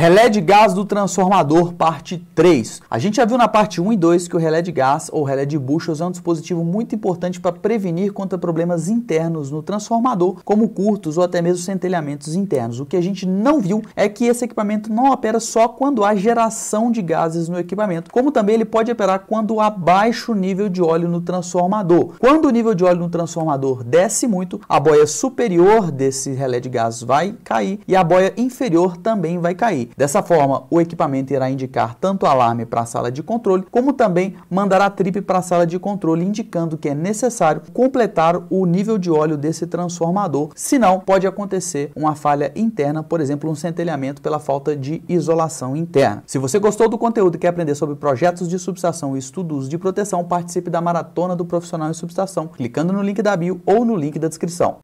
Relé de gás do transformador, parte 3. A gente já viu na parte 1 e 2 que o relé de gás ou relé de buchas é um dispositivo muito importante para prevenir contra problemas internos no transformador, como curtos ou até mesmo centelhamentos internos. O que a gente não viu é que esse equipamento não opera só quando há geração de gases no equipamento, como também ele pode operar quando há baixo nível de óleo no transformador. Quando o nível de óleo no transformador desce muito, a boia superior desse relé de gás vai cair e a boia inferior também vai cair. Dessa forma, o equipamento irá indicar tanto alarme para a sala de controle, como também mandará trip para a sala de controle, indicando que é necessário completar o nível de óleo desse transformador, senão pode acontecer uma falha interna, por exemplo, um centelhamento pela falta de isolação interna. Se você gostou do conteúdo e quer aprender sobre projetos de subestação e estudos de proteção, participe da Maratona do Profissional em Subestação, clicando no link da bio ou no link da descrição.